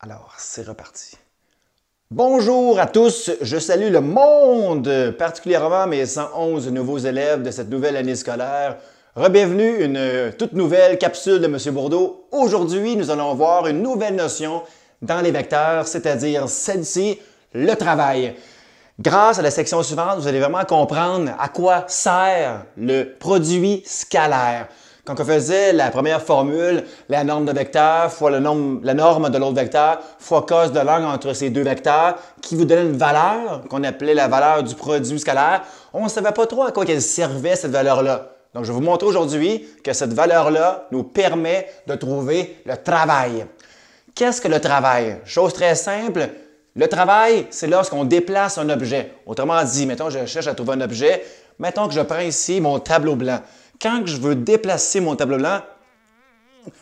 Alors, c'est reparti. Bonjour à tous, je salue le monde, particulièrement mes 111 nouveaux élèves de cette nouvelle année scolaire. Rebienvenue, une toute nouvelle capsule de M. Bourdeau. Aujourd'hui, nous allons voir une nouvelle notion dans les vecteurs, c'est-à-dire celle-ci, le travail. Grâce à la section suivante, vous allez vraiment comprendre à quoi sert le produit scalaire. Quand on faisait la première formule, la norme de vecteur fois la norme de l'autre vecteur fois cos de l'angle entre ces deux vecteurs, qui vous donnait une valeur qu'on appelait la valeur du produit scalaire, on ne savait pas trop à quoi qu'elle servait cette valeur-là. Donc, je vais vous montrer aujourd'hui que cette valeur-là nous permet de trouver le travail. Qu'est-ce que le travail? Chose très simple, le travail, c'est lorsqu'on déplace un objet. Autrement dit, mettons, je cherche à trouver un objet. Mettons que je prends ici mon tableau blanc quand je veux déplacer mon tableau blanc,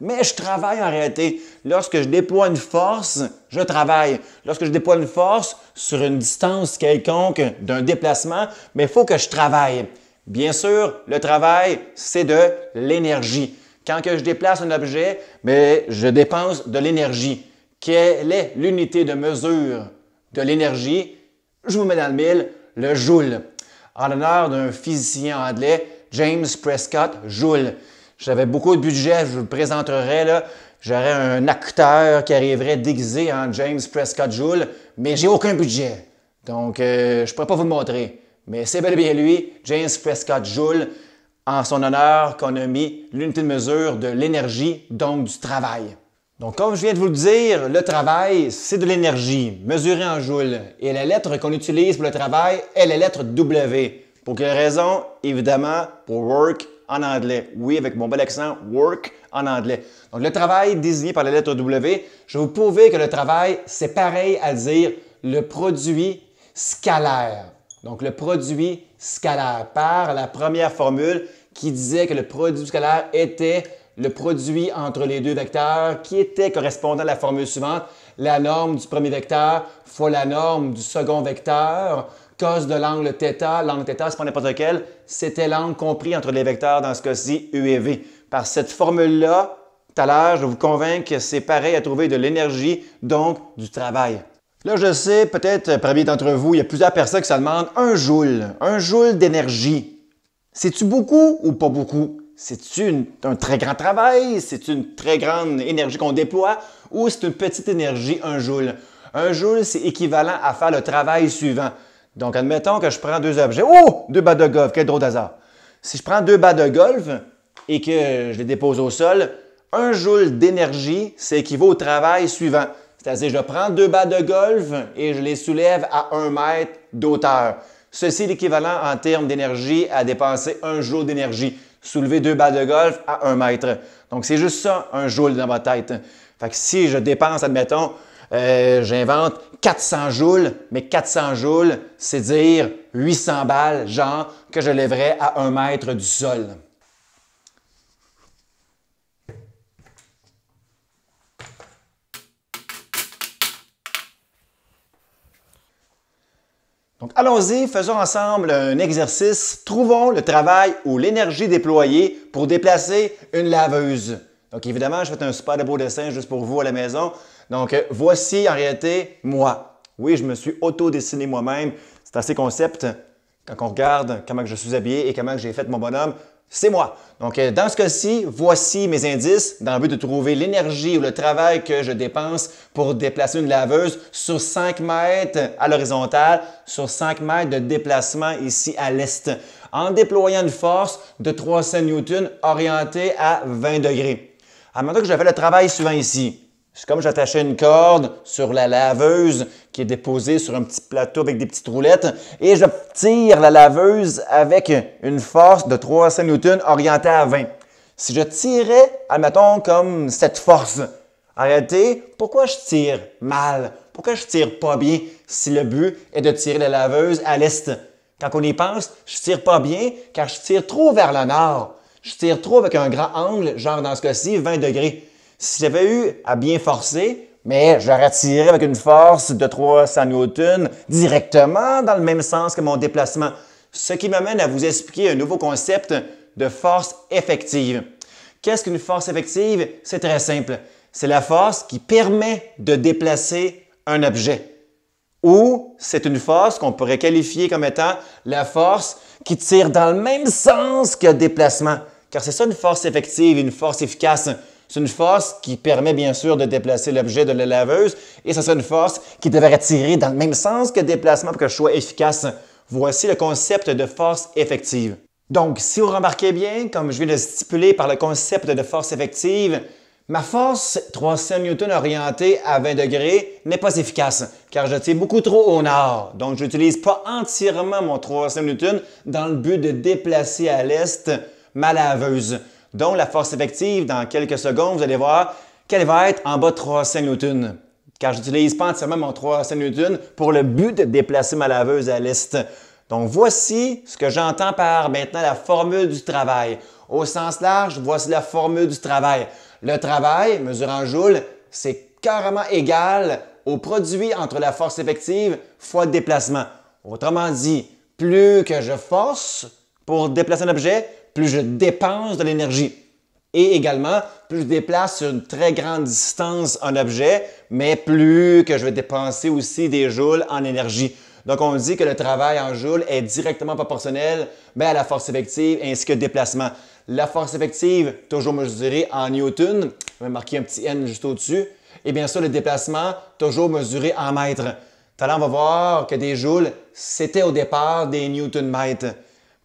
mais je travaille en réalité. Lorsque je déploie une force, je travaille. Lorsque je déploie une force sur une distance quelconque d'un déplacement, mais il faut que je travaille. Bien sûr, le travail, c'est de l'énergie. Quand je déplace un objet, mais je dépense de l'énergie. Quelle est l'unité de mesure de l'énergie? Je vous mets dans le mille, le joule. En l'honneur d'un physicien anglais, James Prescott Joule. J'avais beaucoup de budget, je vous le présenterai là. J'aurais un acteur qui arriverait déguisé en James Prescott Joule, mais j'ai aucun budget. Donc, euh, je ne pourrais pas vous le montrer. Mais c'est bel et bien lui, James Prescott Joule, en son honneur qu'on a mis l'unité de mesure de l'énergie, donc du travail. Donc, comme je viens de vous le dire, le travail, c'est de l'énergie, mesurée en joules. Et la lettre qu'on utilise pour le travail est la lettre W. Pour quelle raison? évidemment, pour work en anglais. Oui, avec mon bel accent, work en anglais. Donc, le travail désigné par la lettre W, je vais vous prouver que le travail, c'est pareil à dire le produit scalaire. Donc, le produit scalaire par la première formule qui disait que le produit scalaire était le produit entre les deux vecteurs qui était correspondant à la formule suivante, la norme du premier vecteur fois la norme du second vecteur cause de l'angle θ. L'angle θ, c'est pas n'importe quel, c'était l'angle compris entre les vecteurs, dans ce cas-ci, E et V. Par cette formule-là, tout à l'heure, je vous convainc que c'est pareil à trouver de l'énergie, donc du travail. Là, je sais, peut-être, euh, parmi d'entre vous, il y a plusieurs personnes qui se demandent un joule, un joule d'énergie. C'est-tu beaucoup ou pas beaucoup? C'est-tu un très grand travail? C'est une très grande énergie qu'on déploie? Ou c'est une petite énergie, un joule? Un joule, c'est équivalent à faire le travail suivant. Donc, admettons que je prends deux objets. Oh! Deux bas de golf, quel drôle d'hasard. Si je prends deux bas de golf et que je les dépose au sol, un joule d'énergie, c'est équivaut au travail suivant. C'est-à-dire, je prends deux bas de golf et je les soulève à un mètre d'auteur. Ceci est l'équivalent en termes d'énergie à dépenser un joule d'énergie. Soulever deux bas de golf à un mètre. Donc, c'est juste ça, un joule dans ma tête. Fait que si je dépense, admettons, euh, j'invente 400 joules, mais 400 joules, c'est dire 800 balles, genre que je lèverais à un mètre du sol. Donc allons-y, faisons ensemble un exercice. Trouvons le travail ou l'énergie déployée pour déplacer une laveuse. Donc évidemment, je fais un super beau dessin juste pour vous à la maison. Donc, euh, voici en réalité moi. Oui, je me suis autodessiné moi-même. C'est assez concept quand on regarde comment je suis habillé et comment j'ai fait mon bonhomme. C'est moi. Donc, euh, dans ce cas-ci, voici mes indices dans le but de trouver l'énergie ou le travail que je dépense pour déplacer une laveuse sur 5 mètres à l'horizontale, sur 5 mètres de déplacement ici à l'est, en déployant une force de 300 newtons orientée à 20 degrés. À maintenant que je fais le travail suivant ici, c'est comme j'attachais une corde sur la laveuse qui est déposée sur un petit plateau avec des petites roulettes et je tire la laveuse avec une force de 300 newtons orientée à 20. Si je tirais, admettons, comme cette force, arrêtez, pourquoi je tire mal? Pourquoi je tire pas bien si le but est de tirer la laveuse à l'est? Quand on y pense, je tire pas bien car je tire trop vers le nord. Je tire trop avec un grand angle, genre dans ce cas-ci, 20 degrés. Si j'avais eu à bien forcer, mais j'aurais tiré avec une force de 300 newtons directement dans le même sens que mon déplacement. Ce qui m'amène à vous expliquer un nouveau concept de force effective. Qu'est-ce qu'une force effective? C'est très simple. C'est la force qui permet de déplacer un objet. Ou c'est une force qu'on pourrait qualifier comme étant la force qui tire dans le même sens que le déplacement. Car c'est ça une force effective, une force efficace. C'est une force qui permet bien sûr de déplacer l'objet de la laveuse et ça c'est une force qui devrait tirer dans le même sens que le déplacement pour que je sois efficace. Voici le concept de force effective. Donc, si vous remarquez bien, comme je viens de stipuler par le concept de force effective, ma force 300 Newton orientée à 20 degrés n'est pas efficace car je tire beaucoup trop au nord. Donc, je n'utilise pas entièrement mon 300 Newton dans le but de déplacer à l'est ma laveuse dont la force effective dans quelques secondes. Vous allez voir qu'elle va être en bas de N. Car je n'utilise pas entièrement mon 300 N pour le but de déplacer ma laveuse à l'est. Donc voici ce que j'entends par maintenant la formule du travail. Au sens large, voici la formule du travail. Le travail, mesuré en joules, c'est carrément égal au produit entre la force effective fois le déplacement. Autrement dit, plus que je force pour déplacer un objet, plus je dépense de l'énergie. Et également, plus je déplace sur une très grande distance un objet, mais plus que je vais dépenser aussi des joules en énergie. Donc, on dit que le travail en joules est directement proportionnel à la force effective ainsi que le déplacement. La force effective, toujours mesurée en newton, je vais marquer un petit n juste au-dessus. Et bien sûr, le déplacement, toujours mesuré en mètres. Tout on va voir que des joules, c'était au départ des newton-mètres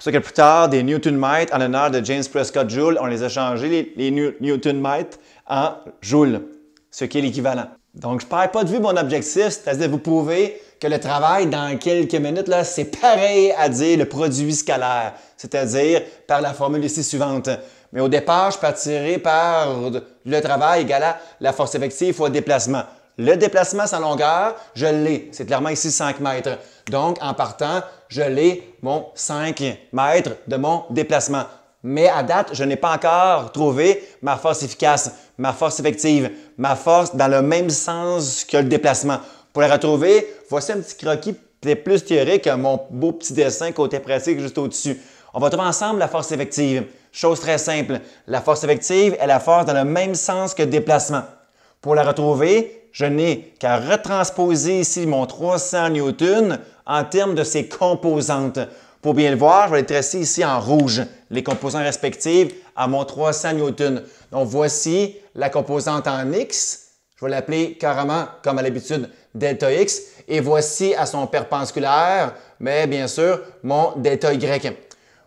pour que plus tard, des Newton Mites en l'honneur de James Prescott Joule, on les a changés, les, Newton Mites en Joule, ce qui est l'équivalent. Donc, je ne perds pas de vue mon objectif, c'est-à-dire vous prouver que le travail, dans quelques minutes, là, c'est pareil à dire le produit scalaire, c'est-à-dire par la formule ici suivante. Mais au départ, je partirai par le travail égal à la force effective fois déplacement. Le déplacement sans longueur, je l'ai. C'est clairement ici 5 mètres. Donc, en partant, je l'ai mon 5 mètres de mon déplacement. Mais à date, je n'ai pas encore trouvé ma force efficace, ma force effective, ma force dans le même sens que le déplacement. Pour la retrouver, voici un petit croquis plus théorique que mon beau petit dessin côté pratique juste au-dessus. On va trouver ensemble la force effective. Chose très simple, la force effective est la force dans le même sens que le déplacement. Pour la retrouver, je n'ai qu'à retransposer ici mon 300 N en termes de ses composantes. Pour bien le voir, je vais les tracer ici en rouge, les composantes respectives à mon 300 newtons. Donc voici la composante en X, je vais l'appeler carrément, comme à l'habitude, delta X. Et voici à son perpendiculaire, mais bien sûr, mon delta Y.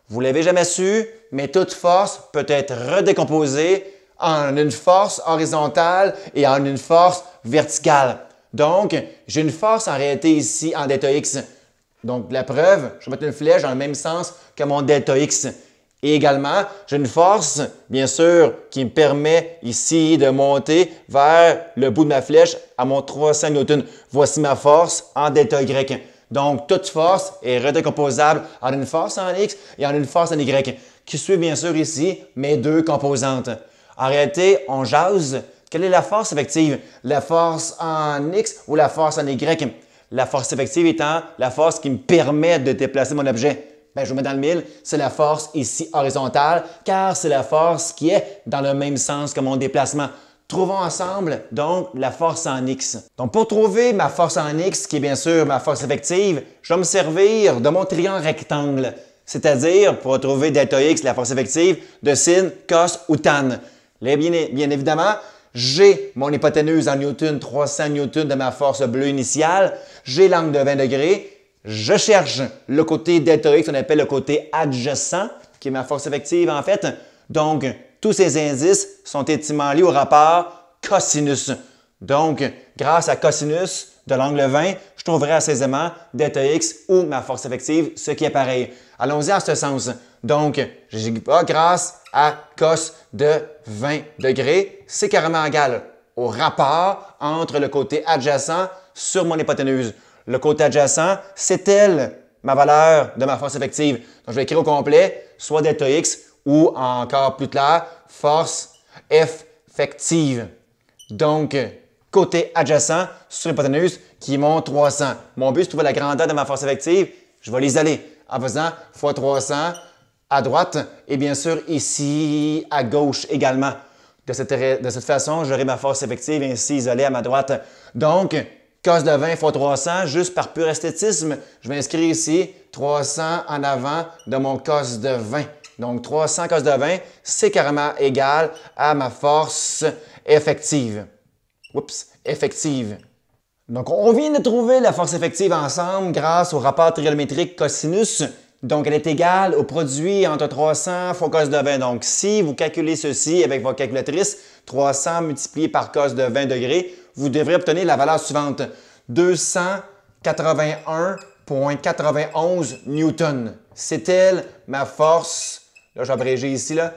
Vous l'avez jamais su, mais toute force peut être redécomposée en une force horizontale et en une force verticale. Donc, j'ai une force en réalité ici en delta X. Donc, la preuve, je vais mettre une flèche dans le même sens que mon delta X. Et également, j'ai une force, bien sûr, qui me permet ici de monter vers le bout de ma flèche à mon 3,5 N. Voici ma force en delta Y. Donc, toute force est redécomposable en une force en X et en une force en Y, qui suit bien sûr ici mes deux composantes. En réalité, on jase. Quelle est la force effective? La force en X ou la force en Y? La force effective étant la force qui me permet de déplacer mon objet. Bien, je vous mets dans le mille, c'est la force ici horizontale, car c'est la force qui est dans le même sens que mon déplacement. Trouvons ensemble donc la force en X. Donc pour trouver ma force en X, qui est bien sûr ma force effective, je vais me servir de mon triangle rectangle, c'est-à-dire pour trouver delta X, la force effective, de sin, cos ou tan. Eh bien, évidemment, j'ai mon hypoténuse en newton, 300 newtons de ma force bleue initiale, j'ai l'angle de 20 degrés, je cherche le côté delta X, on appelle le côté adjacent, qui est ma force effective en fait. Donc, tous ces indices sont intimement liés au rapport cosinus. Donc, grâce à cosinus de l'angle 20, je trouverai assez aisément delta X ou ma force effective, ce qui est pareil. Allons-y en ce sens. Donc, pas grâce à cos de 20 degrés, c'est carrément égal au rapport entre le côté adjacent sur mon hypoténuse. Le côté adjacent, c'est elle, ma valeur de ma force effective. Donc, je vais écrire au complet, soit delta X ou encore plus clair, force effective. Donc, côté adjacent sur l'hypoténuse qui monte 300. Mon but, c'est de trouver la grandeur de ma force effective. Je vais l'isoler en faisant x 300 à droite et bien sûr ici à gauche également. De cette, façon, j'aurai ma force effective ainsi isolée à ma droite. Donc, cos de 20 fois 300, juste par pur esthétisme, je vais inscrire ici 300 en avant de mon cos de 20. Donc, 300 cos de 20, c'est carrément égal à ma force effective. Oups, effective. Donc, on vient de trouver la force effective ensemble grâce au rapport trigonométrique cosinus donc, elle est égale au produit entre 300 fois cos de 20. Donc, si vous calculez ceci avec votre calculatrice, 300 multiplié par cos de 20 degrés, vous devrez obtenir la valeur suivante, 281,91 newton. C'est elle ma force, là abréger ici, là,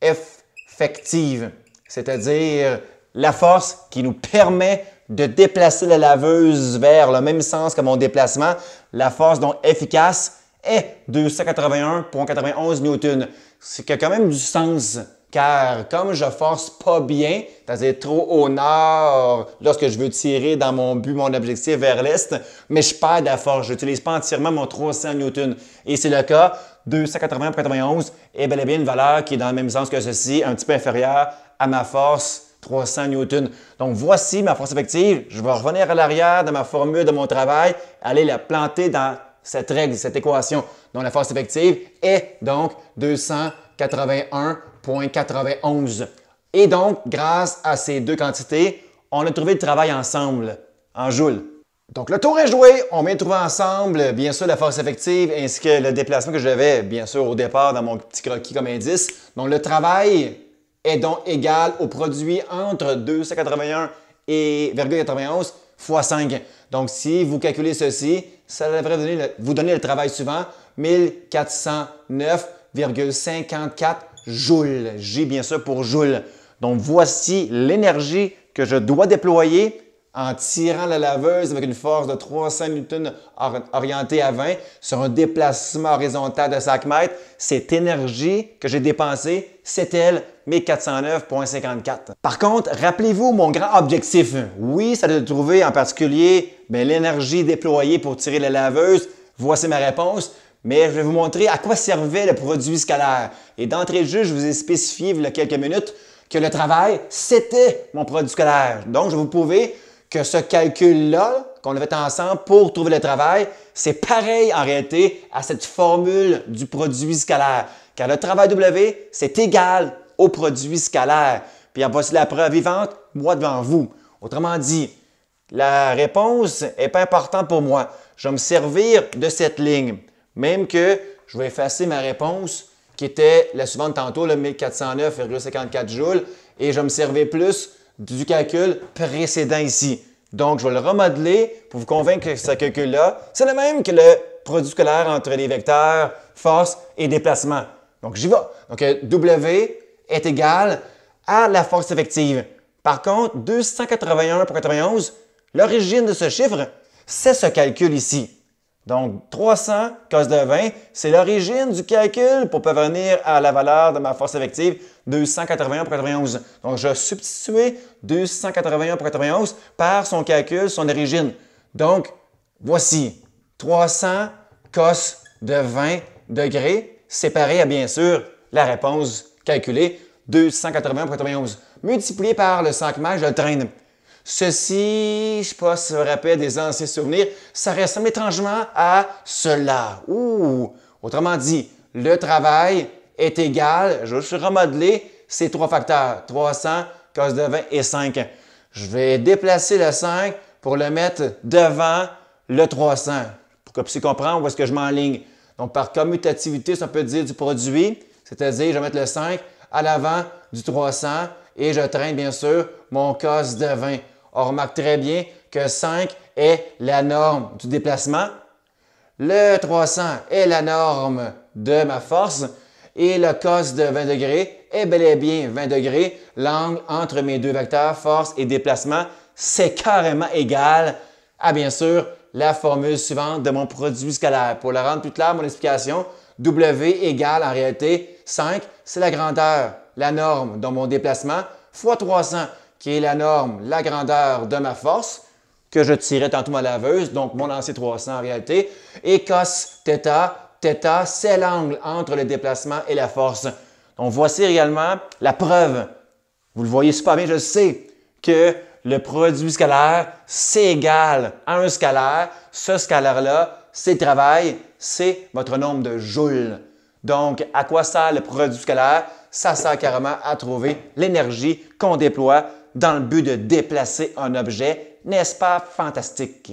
effective, c'est-à-dire la force qui nous permet de déplacer la laveuse vers le même sens que mon déplacement, la force donc efficace est 281.91 newton. C'est qui a quand même du sens, car comme je force pas bien, c'est-à-dire trop au nord, lorsque je veux tirer dans mon but, mon objectif vers l'est, mais je perds de la force, je n'utilise pas entièrement mon 300 newton. Et c'est le cas, 281.91 est bel et bien une valeur qui est dans le même sens que ceci, un petit peu inférieure à ma force 300 Newton Donc voici ma force effective. Je vais revenir à l'arrière de ma formule de mon travail, aller la planter dans cette règle, cette équation dont la force effective est donc 281.91. Et donc, grâce à ces deux quantités, on a trouvé le travail ensemble, en joules. Donc, le tour est joué. On vient de trouver ensemble, bien sûr, la force effective ainsi que le déplacement que j'avais, bien sûr, au départ dans mon petit croquis comme indice. Donc, le travail est donc égal au produit entre 281 et 91 fois 5. Donc, si vous calculez ceci, ça devrait vous donner le, vous donner le travail suivant, 1409,54 joules. J'ai bien sûr, pour joules. Donc, voici l'énergie que je dois déployer en tirant la laveuse avec une force de 300 N orientée à 20 sur un déplacement horizontal de 5 mètres, cette énergie que j'ai dépensée, c'est elle, 1409.54. Par contre, rappelez-vous mon grand objectif. Oui, ça de trouver en particulier ben, l'énergie déployée pour tirer la laveuse. Voici ma réponse. Mais je vais vous montrer à quoi servait le produit scalaire. Et d'entrée de jeu, je vous ai spécifié il y a quelques minutes que le travail, c'était mon produit scolaire. Donc, je vous prouver que ce calcul-là qu'on avait ensemble pour trouver le travail, c'est pareil en réalité à cette formule du produit scalaire. Car le travail W, c'est égal au produit scalaire. Puis en voici la preuve vivante, moi devant vous. Autrement dit, la réponse n'est pas importante pour moi. Je vais me servir de cette ligne, même que je vais effacer ma réponse qui était la suivante tantôt, le 1409,54 joules, et je vais me servir plus du calcul précédent ici. Donc, je vais le remodeler pour vous convaincre que ce calcul-là, c'est le même que le produit scolaire entre les vecteurs, force et déplacement. Donc, j'y vais. Donc, euh, W est égal à la force effective. Par contre, 281 pour 91, l'origine de ce chiffre, c'est ce calcul ici. Donc, 300 cos de 20, c'est l'origine du calcul pour parvenir à la valeur de ma force effective, 281,91. Donc, je substituais 281 91 par son calcul, son origine. Donc, voici 300 cos de 20 degrés, séparé à, bien sûr, la réponse calculée, 281,91 multiplié par le 5 mètres, je le traîne. Ceci, je ne sais pas si vous vous rappelez des anciens souvenirs, ça ressemble étrangement à cela. Ouh! Autrement dit, le travail est égal, je vais remodeler ces trois facteurs, 300, cause de 20 et 5. Je vais déplacer le 5 pour le mettre devant le 300, pour que puissiez comprendre où est-ce que je ligne. Donc, par commutativité, ça peut dire du produit, c'est-à-dire je vais mettre le 5 à l'avant du 300 et je traîne bien sûr mon cos de 20 on remarque très bien que 5 est la norme du déplacement, le 300 est la norme de ma force et le cos de 20 degrés est bel et bien 20 degrés. L'angle entre mes deux vecteurs, force et déplacement, c'est carrément égal à, bien sûr, la formule suivante de mon produit scalaire. Pour la rendre plus claire, mon explication, W égale en réalité 5, c'est la grandeur, la norme dans mon déplacement, fois 300 qui est la norme, la grandeur de ma force, que je tirais tantôt ma laveuse, donc mon lancer 300 en réalité, et cos θ, θ, c'est l'angle entre le déplacement et la force. Donc voici réellement la preuve. Vous le voyez super bien, je sais, que le produit scalaire, c'est égal à un scalaire. Ce scalaire-là, c'est le travail, c'est votre nombre de joules. Donc, à quoi sert le produit scalaire? Ça sert carrément à trouver l'énergie qu'on déploie dans le but de déplacer un objet. N'est-ce pas fantastique?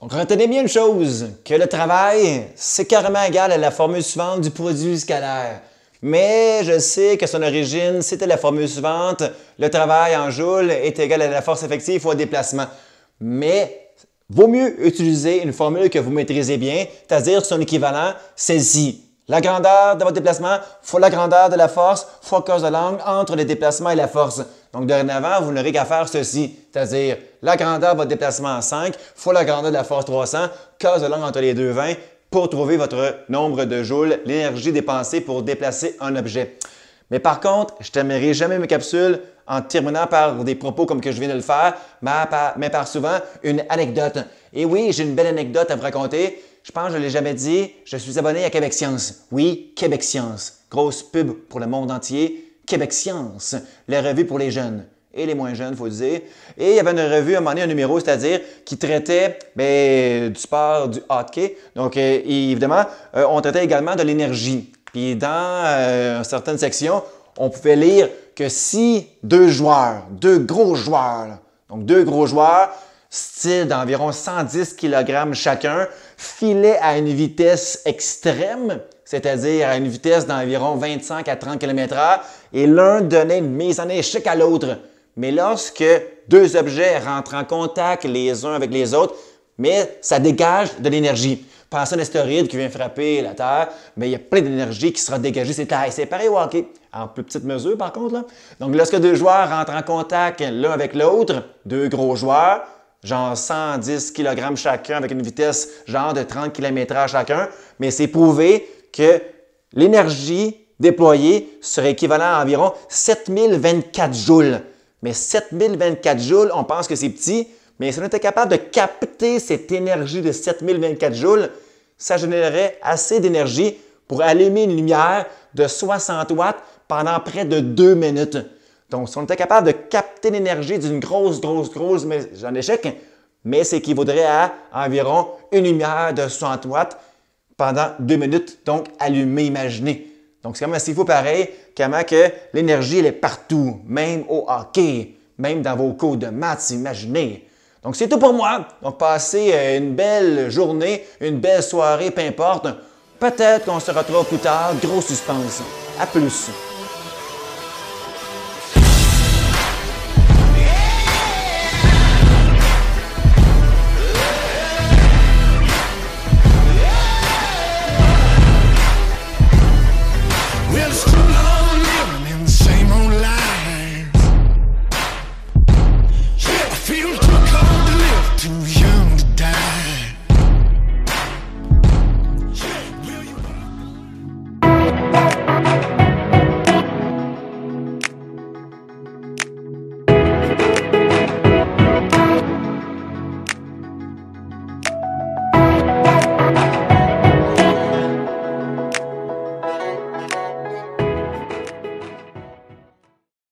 Donc retenez bien une chose, que le travail, c'est carrément égal à la formule suivante du produit scalaire. Mais je sais que son origine, c'était la formule suivante, le travail en joules est égal à la force effective fois déplacement. Mais vaut mieux utiliser une formule que vous maîtrisez bien, c'est-à-dire son équivalent, celle-ci. La grandeur de votre déplacement fois la grandeur de la force fois cause de l'angle entre le déplacement et la force. Donc, dorénavant, vous n'aurez qu'à faire ceci, c'est-à-dire la grandeur de votre déplacement en 5 fois la grandeur de la force 300, cause de entre les deux vins pour trouver votre nombre de joules, l'énergie dépensée pour déplacer un objet. Mais par contre, je ne t'aimerai jamais mes capsules en terminant par des propos comme que je viens de le faire, mais par, souvent une anecdote. Et oui, j'ai une belle anecdote à vous raconter. Je pense que je ne l'ai jamais dit. Je suis abonné à Québec Science. Oui, Québec Science. Grosse pub pour le monde entier. Québec Science, les revues pour les jeunes et les moins jeunes, il faut le dire. Et il y avait une revue, à un moment donné, un numéro, c'est-à-dire qui traitait ben, du sport, du hockey. Donc, euh, évidemment, euh, on traitait également de l'énergie. Puis dans euh, certaines sections, on pouvait lire que si deux joueurs, deux gros joueurs, donc deux gros joueurs, style d'environ 110 kg chacun, filaient à une vitesse extrême, c'est-à-dire à une vitesse d'environ 25 à 30 km/h, et l'un donnait une mise en échec à l'autre. Mais lorsque deux objets rentrent en contact les uns avec les autres, mais ça dégage de l'énergie. Pensez à un qui vient frapper la Terre, mais il y a plein d'énergie qui sera dégagée. C'est pareil au en plus petite mesure par contre. Là. Donc lorsque deux joueurs rentrent en contact l'un avec l'autre, deux gros joueurs, genre 110 kg chacun avec une vitesse genre de 30 km à chacun, mais c'est prouvé que l'énergie déployé serait équivalent à environ 7024 joules. Mais 7024 joules, on pense que c'est petit, mais si on était capable de capter cette énergie de 7024 joules, ça générerait assez d'énergie pour allumer une lumière de 60 watts pendant près de deux minutes. Donc, si on était capable de capter l'énergie d'une grosse, grosse, grosse j'en échec, mais c'est équivaudrait à environ une lumière de 60 watts pendant deux minutes, donc allumer, imaginez. Donc, c'est comme même assez pareil, comment que l'énergie, elle est partout, même au hockey, même dans vos cours de maths, imaginez. Donc, c'est tout pour moi. Donc, passez euh, une belle journée, une belle soirée, peu importe. Peut-être qu'on se retrouve plus tard. Gros suspense. À plus.